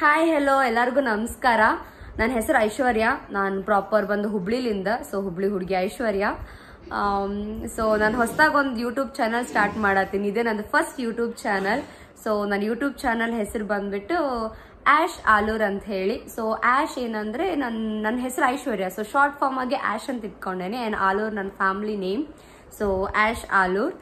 hi hello ಎಲ್ಲರಿಗೂ ನಮಸ್ಕಾರ ನನ್ನ ಹೆಸರು ಐಶ್ವರ್ಯ ನಾನು ಪ್ರಾಪರ್ ಬಂದು ಹುಬ್ಳಿಲಿಂದ ಸೊ ಹುಬ್ಳಿ ಹುಡುಗಿ ಐಶ್ವರ್ಯ ಸೊ um, ನಾನು ಹೊಸದಾಗಿ ಒಂದು ಯೂಟ್ಯೂಬ್ ಚಾನಲ್ ಸ್ಟಾರ್ಟ್ ಮಾಡತ್ತೀನಿ ಇದೇ ನನ್ನ ಫಸ್ಟ್ ಯೂಟ್ಯೂಬ್ ಚಾನಲ್ ಸೊ ನನ್ನ ಯೂಟ್ಯೂಬ್ ಚಾನಲ್ ಹೆಸರು ಬಂದ್ಬಿಟ್ಟು ಆ್ಯಶ್ ಆಲೂರ್ ಅಂತ ಹೇಳಿ ಸೊ ಆ್ಯಶ್ ಏನಂದರೆ ನನ್ನ ನನ್ನ ಹೆಸರು ಐಶ್ವರ್ಯ ಸೊ ಶಾರ್ಟ್ ಫಾರ್ಮ್ ಆಗಿ ಆ್ಯಶ್ ಅಂತ ಇಟ್ಕೊಂಡೇನೆ ಆ್ಯಂಡ್ ಆಲೂರ್ ನನ್ನ family name so Ash Alur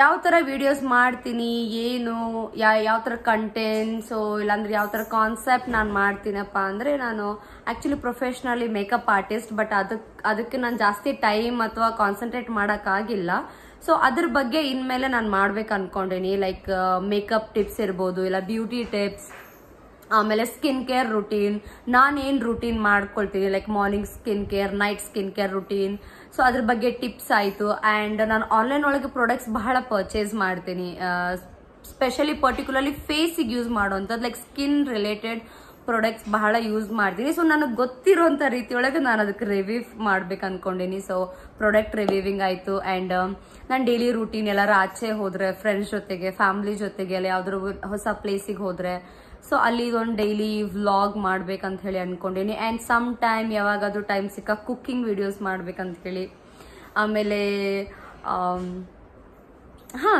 ಯಾವ ಥರ ವೀಡಿಯೋಸ್ ಮಾಡ್ತೀನಿ ಏನು ಯಾ ಯಾವ ಥರ ಕಂಟೆಂಟ್ಸು ಇಲ್ಲಾಂದ್ರೆ ಯಾವ ಥರ ಕಾನ್ಸೆಪ್ಟ್ ನಾನು ಮಾಡ್ತೀನಪ್ಪ ಅಂದರೆ ನಾನು actually professionally makeup artist but ಅದಕ್ಕೆ ಅದಕ್ಕೆ ನಾನು ಜಾಸ್ತಿ ಟೈಮ್ ಅಥವಾ ಕಾನ್ಸಂಟ್ರೇಟ್ ಮಾಡೋಕ್ಕಾಗಿಲ್ಲ ಸೊ ಅದ್ರ ಬಗ್ಗೆ ಇನ್ಮೇಲೆ ನಾನು ಮಾಡ್ಬೇಕು ಅಂದ್ಕೊಂಡೀನಿ ಲೈಕ್ ಮೇಕಪ್ ಟಿಪ್ಸ್ ಇರ್ಬೋದು ಇಲ್ಲ ಬ್ಯೂಟಿ ಟಿಪ್ಸ್ ಆಮೇಲೆ ಸ್ಕಿನ್ ಕೇರ್ ರುಟೀನ್ ನಾನೇನು ರುಟೀನ್ ಮಾಡ್ಕೊಳ್ತೀನಿ like morning skin care night skin care routine so ಅದ್ರ ಬಗ್ಗೆ ಟಿಪ್ಸ್ ಆಯಿತು ಆ್ಯಂಡ್ ನಾನು ಆನ್ಲೈನ್ ಒಳಗೆ ಪ್ರಾಡಕ್ಟ್ಸ್ ಬಹಳ ಪರ್ಚೇಸ್ ಮಾಡ್ತೀನಿ ಸ್ಪೆಷಲಿ ಪರ್ಟಿಕ್ಯುಲರ್ಲಿ ಫೇಸಿಗೆ ಯೂಸ್ ಮಾಡುವಂಥದ್ದು ಲೈಕ್ ಸ್ಕಿನ್ ರಿಲೇಟೆಡ್ ಪ್ರಾಡಕ್ಟ್ಸ್ ಬಹಳ ಯೂಸ್ ಮಾಡ್ತೀನಿ ಸೊ ನನಗೆ ಗೊತ್ತಿರುವಂಥ ರೀತಿಯೊಳಗೆ ನಾನು ಅದಕ್ಕೆ ರಿವ್ಯೂ ಮಾಡ್ಬೇಕು ಅಂದ್ಕೊಂಡೀನಿ ಸೊ ಪ್ರಾಡಕ್ಟ್ ರಿವ್ಯೂವಿಂಗ್ ಆಯಿತು ಆ್ಯಂಡ್ ನಾನು ಡೈಲಿ ರುಟೀನ್ ಎಲ್ಲರೂ ಆಚೆ ಹೋದರೆ ಫ್ರೆಂಡ್ಸ್ ಜೊತೆಗೆ ಫ್ಯಾಮ್ಲಿ ಜೊತೆಗೆ ಎಲ್ಲ ಯಾವ್ದಾದ್ರು ಹೊಸ ಪ್ಲೇಸಿಗೆ ಹೋದರೆ ಸೊ ಅಲ್ಲಿ ಒಂದು ಡೈಲಿ ವ್ಲಾಗ್ ಮಾಡ್ಬೇಕಂತ ಹೇಳಿ ಅಂದ್ಕೊಂಡೀನಿ ಆ್ಯಂಡ್ ಸಮ್ ಟೈಮ್ ಯಾವಾಗಾದ್ರೂ ಟೈಮ್ ಸಿಕ್ಕ ಕುಕ್ಕಿಂಗ್ ವಿಡಿಯೋಸ್ ಮಾಡ್ಬೇಕಂತ ಹೇಳಿ ಆಮೇಲೆ um, ಹಾ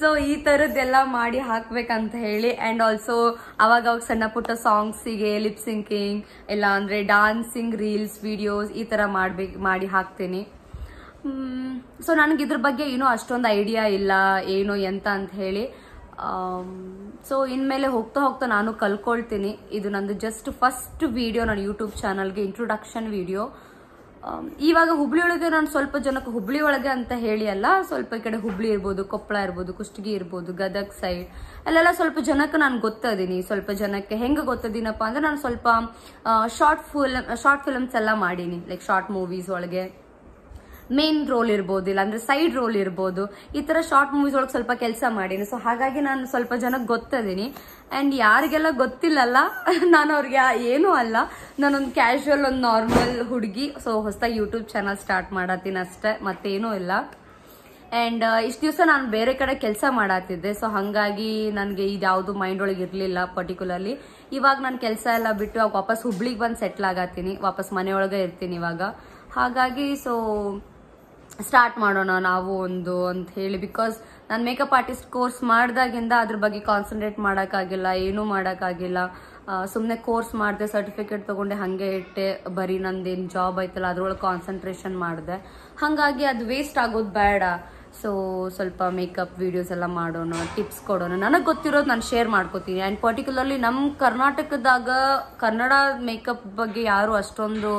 ಸೊ ಈ ಥರದ್ದೆಲ್ಲ ಮಾಡಿ ಹಾಕ್ಬೇಕಂತ ಹೇಳಿ ಆ್ಯಂಡ್ ಆಲ್ಸೋ ಅವಾಗ ಅವಾಗ ಸಣ್ಣ ಪುಟ್ಟ ಸಾಂಗ್ಸಿಗೆ ಲಿಪ್ ಸಿಂಕಿಂಗ್ ಇಲ್ಲ ಅಂದರೆ ಡಾನ್ಸಿಂಗ್ ರೀಲ್ಸ್ ವಿಡಿಯೋಸ್ ಈ ಥರ ಮಾಡ್ಬೇಕು ಮಾಡಿ ಹಾಕ್ತೀನಿ ಸೊ ನನಗೆ ಇದ್ರ ಬಗ್ಗೆ ಏನೂ ಅಷ್ಟೊಂದು ಐಡಿಯಾ ಇಲ್ಲ ಏನು ಎಂತ ಅಂತ ಹೇಳಿ ಸೊ um, ಇನ್ಮೇಲೆ ಹೋಗ್ತಾ ಹೋಗ್ತಾ ನಾನು ಕಲ್ಕೊಳ್ತೀನಿ ಇದು ನಂದು ಜಸ್ಟ್ ಫಸ್ಟ್ ವಿಡಿಯೋ ನನ್ನ ಯೂಟ್ಯೂಬ್ ಚಾನಲ್ಗೆ ಇಂಟ್ರೊಡಕ್ಷನ್ ವಿಡಿಯೋ ಇವಾಗ ಹುಬ್ಳಿ ಒಳಗೆ ನಾನು ಸ್ವಲ್ಪ ಜನಕ್ಕೆ ಹುಬ್ಳಿ ಒಳಗೆ ಅಂತ ಹೇಳಿ ಅಲ್ಲ ಸ್ವಲ್ಪ ಈ ಕಡೆ ಹುಬ್ಳಿ ಇರ್ಬೋದು ಕೊಪ್ಪಳ ಇರ್ಬೋದು ಕುಷ್ಟಗಿ ಇರ್ಬೋದು ಗದಗ್ ಸೈಡ್ ಅಲ್ಲೆಲ್ಲ ಸ್ವಲ್ಪ ಜನಕ್ಕೆ ನಾನು ಗೊತ್ತದೀನಿ ಸ್ವಲ್ಪ ಜನಕ್ಕೆ ಹೆಂಗೆ ಗೊತ್ತದೀನಪ್ಪ ಅಂದ್ರೆ ನಾನು ಸ್ವಲ್ಪ ಶಾರ್ಟ್ ಫಿಲ್ ಶಾರ್ಟ್ ಫಿಲಮ್ಸ್ ಎಲ್ಲ ಮಾಡೀನಿ ಲೈಕ್ ಶಾರ್ಟ್ ಮೂವೀಸ್ ಒಳಗೆ ಮೇನ್ ರೋಲ್ ಇರ್ಬೋದು ಅಂದ್ರೆ ಸೈಡ್ ರೋಲ್ ಇರ್ಬೋದು ಈ ಥರ ಶಾರ್ಟ್ ಮೂವೀಸ್ ಒಳಗೆ ಸ್ವಲ್ಪ ಕೆಲಸ ಮಾಡೀನಿ ಸೊ ಹಾಗಾಗಿ ನಾನು ಸ್ವಲ್ಪ ಜನಕ್ಕೆ ಗೊತ್ತಿದ್ದೀನಿ ಆ್ಯಂಡ್ ಯಾರಿಗೆಲ್ಲ ಗೊತ್ತಿಲ್ಲಲ್ಲ ನಾನು ಅವ್ರಿಗೆ ಏನೂ ಅಲ್ಲ ನಾನೊಂದು ಕ್ಯಾಶುವಲ್ ಒಂದು ನಾರ್ಮಲ್ ಹುಡುಗಿ ಸೊ ಹೊಸದಾಗಿ ಯೂಟ್ಯೂಬ್ ಚಾನಲ್ ಸ್ಟಾರ್ಟ್ ಮಾಡತ್ತೀನಿ ಅಷ್ಟೇ ಮತ್ತೇನೂ ಇಲ್ಲ ಆ್ಯಂಡ್ uh, ಇಷ್ಟು ದಿವಸ ನಾನು ಬೇರೆ ಕಡೆ ಕೆಲಸ ಮಾಡತ್ತಿದ್ದೆ ಸೊ ಹಾಗಾಗಿ ನನಗೆ ಇದು ಯಾವುದು ಮೈಂಡ್ ಒಳಗೆ ಇರಲಿಲ್ಲ ಪರ್ಟಿಕ್ಯುಲರ್ಲಿ ಇವಾಗ ನಾನು ಕೆಲಸ ಎಲ್ಲ ಬಿಟ್ಟು ವಾಪಸ್ ಹುಬ್ಳಿಗೆ ಬಂದು ಸೆಟ್ಲ್ ಆಗತ್ತೀನಿ ವಾಪಸ್ ಮನೆಯೊಳಗೆ ಇರ್ತೀನಿ ಇವಾಗ ಹಾಗಾಗಿ ಸೊ ಸ್ಟಾರ್ಟ್ ಮಾಡೋಣ ನಾವು ಒಂದು ಅಂತ ಹೇಳಿ ಬಿಕಾಸ್ ನಾನು ಮೇಕಪ್ ಆರ್ಟಿಸ್ಟ್ ಕೋರ್ಸ್ ಮಾಡಿದಾಗಿಂದ ಅದ್ರ ಬಗ್ಗೆ ಕಾನ್ಸಂಟ್ರೇಟ್ ಮಾಡೋಕ್ಕಾಗಿಲ್ಲ ಏನೂ ಮಾಡೋಕ್ಕಾಗಿಲ್ಲ ಸುಮ್ಮನೆ ಕೋರ್ಸ್ ಮಾಡಿದೆ ಸರ್ಟಿಫಿಕೇಟ್ ತೊಗೊಂಡೆ ಹಾಗೆ ಇಟ್ಟೆ ಬರೀ ನಂದೇನು ಜಾಬ್ ಆಯ್ತಲ್ಲ ಅದ್ರೊಳಗೆ ಕಾನ್ಸಂಟ್ರೇಷನ್ ಮಾಡಿದೆ ಹಾಗಾಗಿ ಅದು ವೇಸ್ಟ್ ಆಗೋದು ಬೇಡ ಸೊ ಸ್ವಲ್ಪ ಮೇಕಪ್ ವೀಡಿಯೋಸ್ ಎಲ್ಲ ಮಾಡೋಣ ಟಿಪ್ಸ್ ಕೊಡೋಣ ನನಗೆ ಗೊತ್ತಿರೋದು ನಾನು ಶೇರ್ ಮಾಡ್ಕೋತೀನಿ ಆ್ಯಂಡ್ ಪರ್ಟಿಕ್ಯುಲರ್ಲಿ ನಮ್ಮ ಕರ್ನಾಟಕದಾಗ ಕನ್ನಡ ಮೇಕಪ್ ಬಗ್ಗೆ ಯಾರು ಅಷ್ಟೊಂದು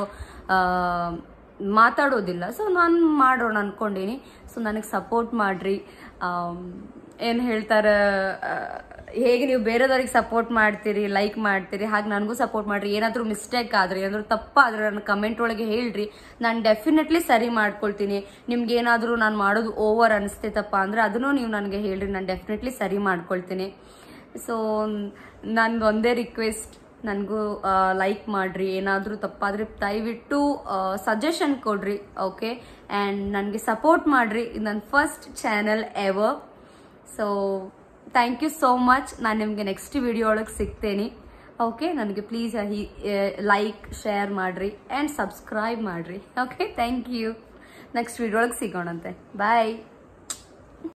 ಮಾತಾಡೋದಿಲ್ಲ ಸೊ ನಾನು ಮಾಡೋಣ ಅಂದ್ಕೊಂಡೀನಿ ಸೊ ನನಗೆ ಸಪೋರ್ಟ್ ಮಾಡಿರಿ ಏನು ಹೇಳ್ತಾರೆ ಹೇಗೆ ನೀವು ಬೇರೆದವ್ರಿಗೆ ಸಪೋರ್ಟ್ ಮಾಡ್ತೀರಿ ಲೈಕ್ ಮಾಡ್ತೀರಿ ಹಾಗೆ ನನಗೂ ಸಪೋರ್ಟ್ ಮಾಡಿರಿ ಏನಾದರೂ ಮಿಸ್ಟೇಕ್ ಆದರೆ ಏನಾದರೂ ತಪ್ಪಾದರೆ ನನ್ನ ಕಮೆಂಟ್ ಒಳಗೆ ಹೇಳ್ರಿ ನಾನು ಡೆಫಿನೆಟ್ಲಿ ಸರಿ ಮಾಡ್ಕೊಳ್ತೀನಿ ನಿಮ್ಗೆ ಏನಾದರೂ ನಾನು ಮಾಡೋದು ಓವರ್ ಅನಿಸ್ತೈತಪ್ಪ ಅಂದರೆ ಅದನ್ನು ನೀವು ನನಗೆ ಹೇಳ್ರಿ ನಾನು ಡೆಫಿನೆಟ್ಲಿ ಸರಿ ಮಾಡ್ಕೊಳ್ತೀನಿ ಸೊ ನಂದು ಒಂದೇ ರಿಕ್ವೆಸ್ಟ್ ನನಗೂ ಲೈಕ್ ಮಾಡಿರಿ ಏನಾದರೂ ತಪ್ಪಾದರೆ ದಯವಿಟ್ಟು ಸಜೆಷನ್ ಕೊಡ್ರಿ ಓಕೆ ಆ್ಯಂಡ್ ನನಗೆ ಸಪೋರ್ಟ್ ಮಾಡಿರಿ ಇದು ನನ್ನ first channel ever so thank you so much ನಾನು ನಿಮಗೆ ನೆಕ್ಸ್ಟ್ ವಿಡಿಯೋ ಒಳಗೆ ಸಿಗ್ತೇನೆ ಓಕೆ ನನಗೆ ಪ್ಲೀಸ್ ಲೈಕ್ ಶೇರ್ ಮಾಡಿರಿ ಆ್ಯಂಡ್ ಸಬ್ಸ್ಕ್ರೈಬ್ ಮಾಡಿರಿ okay thank you next video ಒಳಗೆ ಸಿಗೋಣಂತೆ ಬಾಯ್